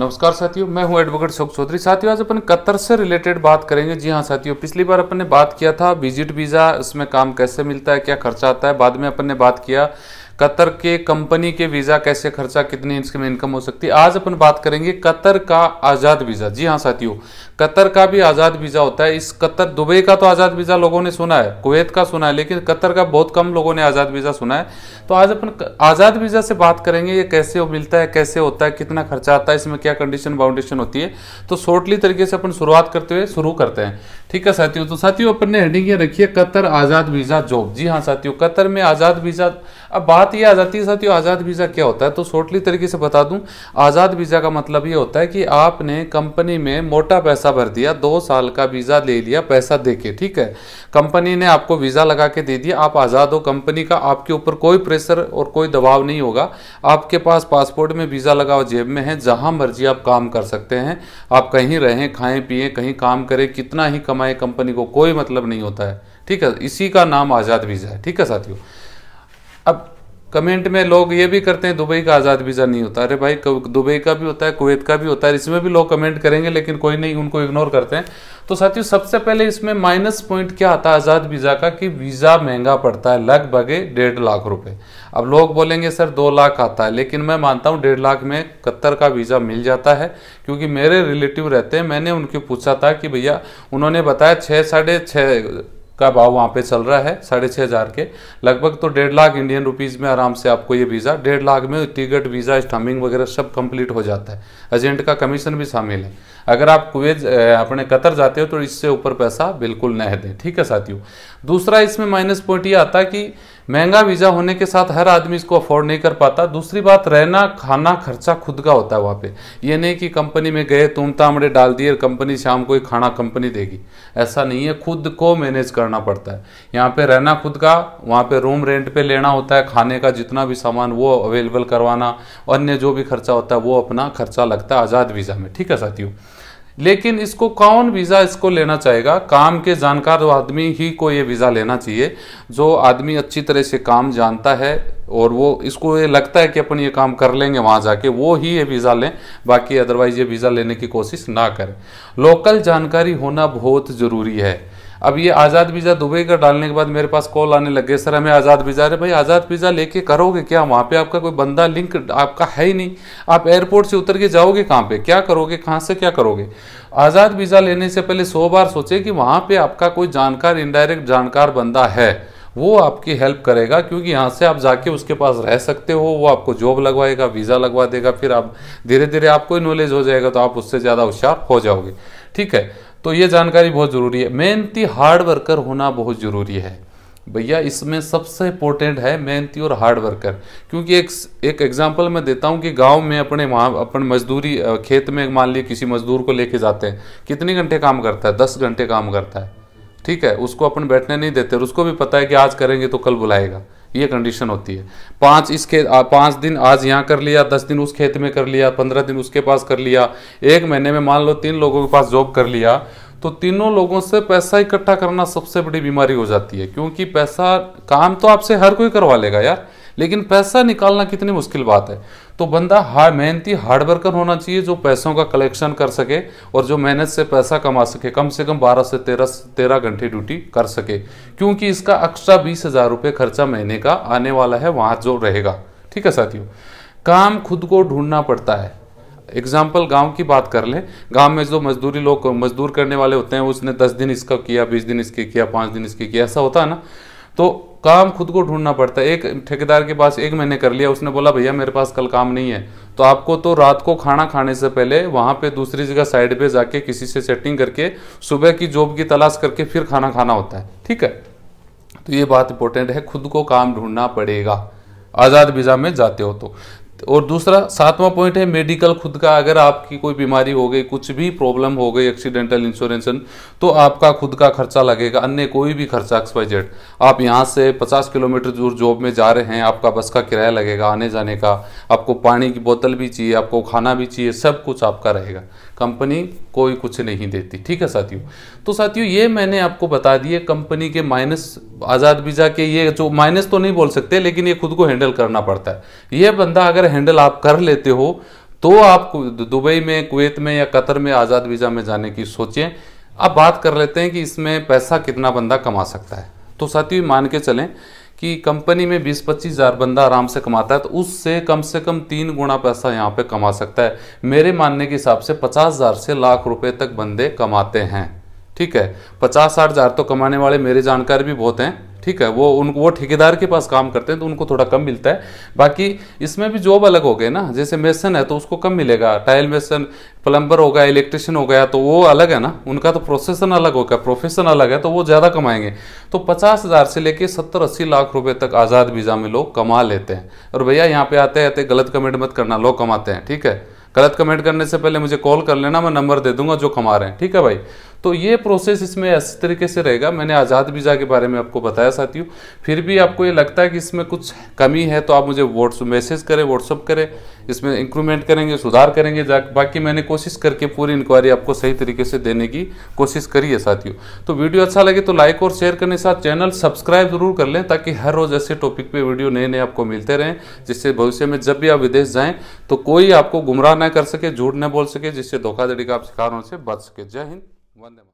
नमस्कार साथियों मैं हूं एडवोकेट शोक चौधरी साथियों आज अपन कतर से रिलेटेड बात करेंगे जी हाँ साथियों पिछली बार अपन ने बात किया था विजिट वीज़ा उसमें काम कैसे मिलता है क्या खर्चा आता है बाद में अपन ने बात किया कतर के कंपनी के वीज़ा कैसे खर्चा कितनी में इनकम हो सकती है आज अपन बात करेंगे कतर का आज़ाद वीज़ा जी हाँ साथियों कतर का भी आज़ाद वीज़ा होता है इस कतर दुबई का तो आज़ाद वीज़ा लोगों ने सुना है कुवैत का सुना है लेकिन कतर का बहुत कम लोगों ने आज़ाद वीज़ा सुना है तो आज अपन आज़ाद वीज़ा से बात करेंगे ये कैसे मिलता है कैसे होता है कितना खर्चा आता है इसमें क्या कंडीशन बाउंडेशन होती है तो शॉर्टली तरीके से अपन शुरुआत करते हुए शुरू करते हैं ठीक है साथियों तो साथियों अपन ने हेडिंग ये रखी है कतर आज़ाद वीज़ा जॉब जी हाँ साथियों कतर में आज़ाद वीज़ा अब बात बात यह आ जाती है साथियों आज़ाद वीज़ा क्या होता है तो शॉर्टली तरीके से बता दूं आज़ाद वीज़ा का मतलब ये होता है कि आपने कंपनी में मोटा पैसा भर दिया दो साल का वीज़ा ले लिया पैसा दे के ठीक है कंपनी ने आपको वीज़ा लगा के दे दिया आप आज़ाद हो कंपनी का आपके ऊपर कोई प्रेशर और कोई दबाव नहीं होगा आपके पास पासपोर्ट में वीज़ा लगा हुआ जेब में है जहाँ मर्जी आप काम कर सकते हैं आप कहीं रहें खाएँ पिए कहीं काम करें कितना ही कमाएं कंपनी को कोई मतलब नहीं होता है ठीक है इसी का नाम आज़ाद वीज़ा है ठीक है साथियों अब कमेंट में लोग ये भी करते हैं दुबई का आज़ाद वीज़ा नहीं होता अरे भाई दुबई का भी होता है कुवैत का भी होता है इसमें भी लोग कमेंट करेंगे लेकिन कोई नहीं उनको इग्नोर करते हैं तो साथियों सबसे पहले इसमें माइनस पॉइंट क्या आता है आज़ाद वीज़ा का कि वीज़ा महंगा पड़ता है लगभग डेढ़ लाख रुपये अब लोग बोलेंगे सर दो लाख आता है लेकिन मैं मानता हूँ डेढ़ लाख में कत्तर का वीज़ा मिल जाता है क्योंकि मेरे रिलेटिव रहते हैं मैंने उनके पूछा था कि भैया उन्होंने बताया छः साढ़े छः का भाव वहाँ पे चल रहा है साढ़े छः हज़ार के लगभग तो डेढ़ लाख इंडियन रुपीस में आराम से आपको ये वीज़ा डेढ़ लाख में टिकट वीज़ा स्टम्बिंग वगैरह सब कंप्लीट हो जाता है एजेंट का कमीशन भी शामिल है अगर आप कुवैत अपने कतर जाते हो तो इससे ऊपर पैसा बिल्कुल नहीं दें ठीक है साथियों दूसरा इसमें माइनस पॉइंट ये आता कि महंगा वीज़ा होने के साथ हर आदमी इसको अफोर्ड नहीं कर पाता दूसरी बात रहना खाना खर्चा खुद का होता है वहाँ पे ये नहीं कि कंपनी में गए तुम तामड़े डाल दिए और कंपनी शाम को ही खाना कंपनी देगी ऐसा नहीं है खुद को मैनेज करना पड़ता है यहाँ पे रहना खुद का वहाँ पे रूम रेंट पे लेना होता है खाने का जितना भी सामान वो अवेलेबल करवाना अन्य जो भी खर्चा होता है वो अपना खर्चा लगता है आज़ाद वीज़ा में ठीक है साथियों लेकिन इसको कौन वीज़ा इसको लेना चाहेगा काम के जानकार आदमी ही को ये वीज़ा लेना चाहिए जो आदमी अच्छी तरह से काम जानता है और वो इसको ये लगता है कि अपन ये काम कर लेंगे वहाँ जाके वो ही ये वीज़ा लें बाकी अदरवाइज़ ये वीज़ा लेने की कोशिश ना करें लोकल जानकारी होना बहुत ज़रूरी है अब ये आज़ाद वीज़ा दुबई का डालने के बाद मेरे पास कॉल आने लगे सर हमें आज़ाद वीज़ा रहे भाई आज़ाद वीज़ा लेके करोगे क्या वहाँ पे आपका कोई बंदा लिंक आपका है ही नहीं आप एयरपोर्ट से उतर के जाओगे कहाँ पे क्या करोगे कहाँ से क्या करोगे आज़ाद वीज़ा लेने से पहले सौ बार सोचे कि वहाँ पे आपका कोई जानकार इनडायरेक्ट जानकार बंदा है वो आपकी हेल्प करेगा क्योंकि यहाँ से आप जाके उसके पास रह सकते हो वो आपको जॉब लगवाएगा वीज़ा लगवा देगा फिर आप धीरे धीरे आपको नॉलेज हो जाएगा तो आप उससे ज़्यादा होशियार हो जाओगे ठीक है तो ये जानकारी बहुत ज़रूरी है मेहनती हार्ड वर्कर होना बहुत ज़रूरी है भैया इसमें सबसे इम्पोर्टेंट है मेहनती और हार्ड वर्कर क्योंकि एक एक एग्जांपल मैं देता हूँ कि गांव में अपने वहाँ अपन मजदूरी खेत में मान लीजिए किसी मजदूर को लेके जाते हैं कितने घंटे काम करता है दस घंटे काम करता है ठीक है उसको अपन बैठने नहीं देते और उसको भी पता है कि आज करेंगे तो कल बुलाएगा ये कंडीशन होती है पांच इस खेत पांच दिन आज यहाँ कर लिया दस दिन उस खेत में कर लिया पंद्रह दिन उसके पास कर लिया एक महीने में मान लो तीन लोगों के पास जॉब कर लिया तो तीनों लोगों से पैसा इकट्ठा करना सबसे बड़ी बीमारी हो जाती है क्योंकि पैसा काम तो आपसे हर कोई करवा लेगा यार लेकिन पैसा निकालना कितनी मुश्किल बात है तो बंदा हाई मेहनती हार्ड वर्कर होना चाहिए जो पैसों का कलेक्शन कर सके और जो मेहनत से पैसा कमा सके कम से कम 12 से 13 तेरह घंटे ड्यूटी कर सके क्योंकि इसका एक्स्ट्रा बीस हज़ार रुपये खर्चा महीने का आने वाला है वहाँ जो रहेगा ठीक है साथियों काम खुद को ढूंढना पड़ता है एग्जाम्पल गांव की बात कर लें गांव में जो मजदूरी लोग मजदूर करने वाले होते हैं उसने दस दिन इसका किया बीस दिन इसके किया पांच दिन इसके किया ऐसा होता है ना तो काम खुद को ढूंढना पड़ता है एक ठेकेदार के पास एक महीने कर लिया उसने बोला भैया मेरे पास कल काम नहीं है तो आपको तो रात को खाना खाने से पहले वहां पे दूसरी जगह साइड पे जाके किसी से सेटिंग करके सुबह की जॉब की तलाश करके फिर खाना खाना होता है ठीक है तो ये बात इंपॉर्टेंट है खुद को काम ढूंढना पड़ेगा आज़ाद वीज़ा में जाते हो तो और दूसरा सातवां पॉइंट है मेडिकल खुद का अगर आपकी कोई बीमारी हो गई कुछ भी प्रॉब्लम हो गई एक्सीडेंटल इंश्योरेंस तो आपका खुद का खर्चा लगेगा अन्य कोई भी खर्चा एक्स आप यहाँ से 50 किलोमीटर दूर जॉब में जा रहे हैं आपका बस का किराया लगेगा आने जाने का आपको पानी की बोतल भी चाहिए आपको खाना भी चाहिए सब कुछ आपका रहेगा कंपनी कोई कुछ नहीं देती ठीक है साथियों तो साथियों ये मैंने आपको बता दिए कंपनी के माइनस आज़ाद वीज़ा के ये जो माइनस तो नहीं बोल सकते लेकिन ये खुद को हैंडल करना पड़ता है ये बंदा अगर हैंडल आप कर लेते हो तो आप दुबई में कुवैत में या कतर में आज़ाद वीज़ा में जाने की सोचें अब बात कर लेते हैं कि इसमें पैसा कितना बंदा कमा सकता है तो साथियों मान के चलें कि कंपनी में बीस पच्चीस हज़ार बंदा आराम से कमाता है तो उससे कम से कम तीन गुना पैसा यहाँ पे कमा सकता है मेरे मानने के हिसाब से पचास हज़ार से लाख रुपए तक बंदे कमाते हैं ठीक है पचास साठ हज़ार तो कमाने वाले मेरे जानकार भी बहुत हैं ठीक है वो उन वो ठेकेदार के पास काम करते हैं तो उनको थोड़ा कम मिलता है बाकी इसमें भी जॉब अलग हो गए ना जैसे मेसन है तो उसको कम मिलेगा टाइल मेसन प्लम्बर होगा इलेक्ट्रिशियन हो गया तो वो अलग है ना उनका तो प्रोसेसन अलग होगा प्रोफेशन अलग है तो वो ज़्यादा कमाएंगे तो पचास हज़ार से लेके सत्तर अस्सी लाख रुपए तक आज़ाद वीज़ा में लोग कमा लेते हैं और भैया यहाँ पे आते आते गलत कमेंट मत करना लोग कमाते हैं ठीक है गलत कमेंट करने से पहले मुझे कॉल कर लेना मैं नंबर दे दूंगा जो कमा रहे हैं ठीक है भाई तो ये प्रोसेस इसमें इस तरीके से रहेगा मैंने आज़ाद वीज़ा के बारे में आपको बताया साथियों फिर भी आपको ये लगता है कि इसमें कुछ कमी है तो आप मुझे व्हाट्स मैसेज करें व्हाट्सअप करें इसमें इंक्रूमेंट करेंगे सुधार करेंगे बाकी मैंने कोशिश करके पूरी इंक्वायरी आपको सही तरीके से देने की कोशिश करी है साथियों तो वीडियो अच्छा लगे तो लाइक और शेयर करने के साथ चैनल सब्सक्राइब जरूर कर लें ताकि हर रोज़ ऐसे टॉपिक पर वीडियो नए नए आपको मिलते रहें जिससे भविष्य में जब भी आप विदेश जाएँ तो कोई आपको गुमराह ना कर सके झूठ ना बोल सके जिससे धोखाधड़ी का आप शिकार से बच सके जय हिंद One demo.